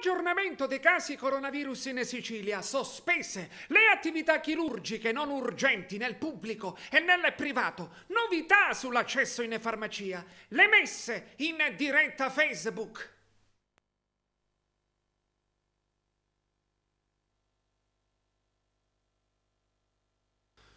aggiornamento dei casi coronavirus in Sicilia, sospese le attività chirurgiche non urgenti nel pubblico e nel privato, novità sull'accesso in farmacia, le messe in diretta Facebook.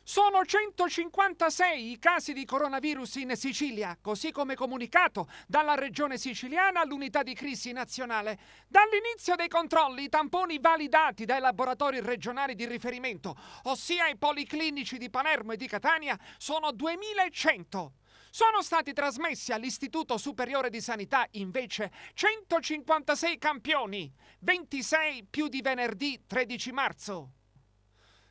Sono 156 i casi di coronavirus in Sicilia, così come comunicato dalla Regione siciliana all'unità di crisi nazionale. Dall'inizio dei controlli, i tamponi validati dai laboratori regionali di riferimento, ossia i policlinici di Palermo e di Catania, sono 2100 sono stati trasmessi all'Istituto Superiore di Sanità invece 156 campioni, 26 più di venerdì 13 marzo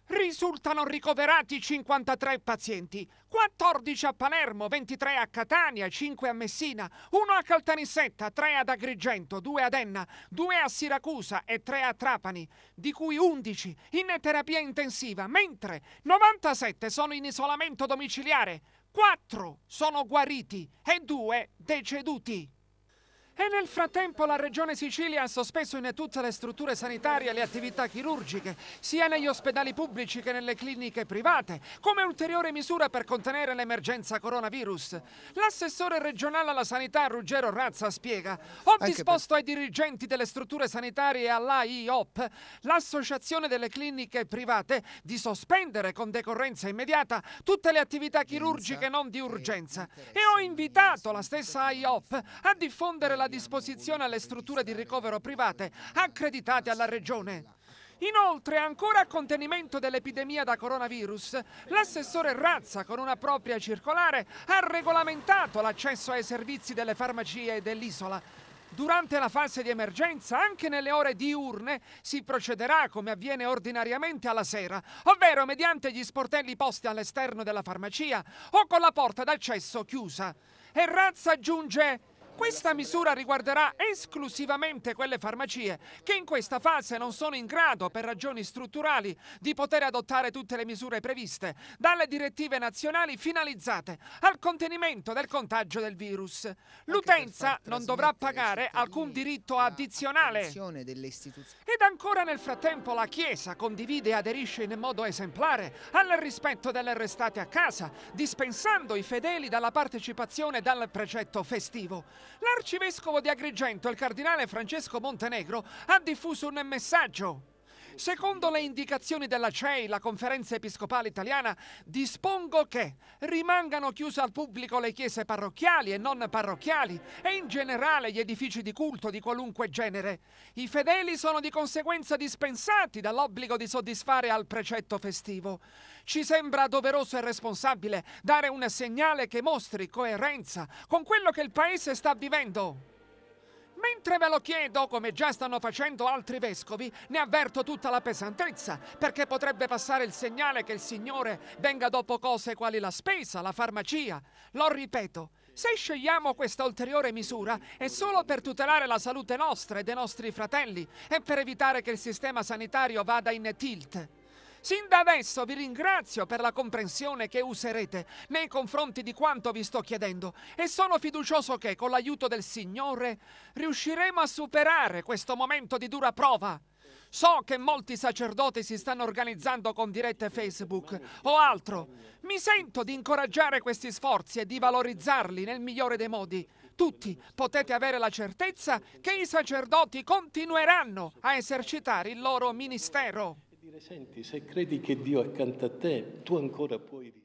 risultano ricoverati 53 pazienti, 14 a Palermo, 23 a Catania, 5 a Messina, 1 a Caltanissetta, 3 ad Agrigento, 2 ad Enna, 2 a Siracusa e 3 a Trapani, di cui 11 in terapia intensiva, mentre 97 sono in isolamento domiciliare, 4 sono guariti e 2 deceduti. E nel frattempo la Regione Sicilia ha sospeso in tutte le strutture sanitarie le attività chirurgiche, sia negli ospedali pubblici che nelle cliniche private, come ulteriore misura per contenere l'emergenza coronavirus. L'assessore regionale alla sanità Ruggero Razza spiega «Ho disposto ai dirigenti delle strutture sanitarie e all'AIOP, l'associazione delle cliniche private, di sospendere con decorrenza immediata tutte le attività chirurgiche non di urgenza e ho invitato la stessa AIOP a diffondere la la disposizione alle strutture di ricovero private accreditate alla Regione. Inoltre, ancora a contenimento dell'epidemia da coronavirus, l'assessore Razza, con una propria circolare, ha regolamentato l'accesso ai servizi delle farmacie dell'isola. Durante la fase di emergenza, anche nelle ore diurne, si procederà come avviene ordinariamente alla sera, ovvero mediante gli sportelli posti all'esterno della farmacia o con la porta d'accesso chiusa. E Razza aggiunge questa misura riguarderà esclusivamente quelle farmacie che in questa fase non sono in grado, per ragioni strutturali, di poter adottare tutte le misure previste dalle direttive nazionali finalizzate al contenimento del contagio del virus. L'utenza non dovrà pagare alcun diritto addizionale. Ed ancora nel frattempo la Chiesa condivide e aderisce in modo esemplare al rispetto delle restate a casa, dispensando i fedeli dalla partecipazione e dal precetto festivo l'arcivescovo di Agrigento, il cardinale Francesco Montenegro, ha diffuso un messaggio Secondo le indicazioni della CEI, la Conferenza Episcopale Italiana, dispongo che rimangano chiuse al pubblico le chiese parrocchiali e non parrocchiali e in generale gli edifici di culto di qualunque genere. I fedeli sono di conseguenza dispensati dall'obbligo di soddisfare al precetto festivo. Ci sembra doveroso e responsabile dare un segnale che mostri coerenza con quello che il Paese sta vivendo. Mentre ve lo chiedo, come già stanno facendo altri vescovi, ne avverto tutta la pesantezza, perché potrebbe passare il segnale che il Signore venga dopo cose quali la spesa, la farmacia. Lo ripeto, se scegliamo questa ulteriore misura è solo per tutelare la salute nostra e dei nostri fratelli e per evitare che il sistema sanitario vada in tilt. Sin da adesso vi ringrazio per la comprensione che userete nei confronti di quanto vi sto chiedendo e sono fiducioso che con l'aiuto del Signore riusciremo a superare questo momento di dura prova. So che molti sacerdoti si stanno organizzando con dirette Facebook o altro. Mi sento di incoraggiare questi sforzi e di valorizzarli nel migliore dei modi. Tutti potete avere la certezza che i sacerdoti continueranno a esercitare il loro ministero dire, senti, se credi che Dio è accanto a te, tu ancora puoi...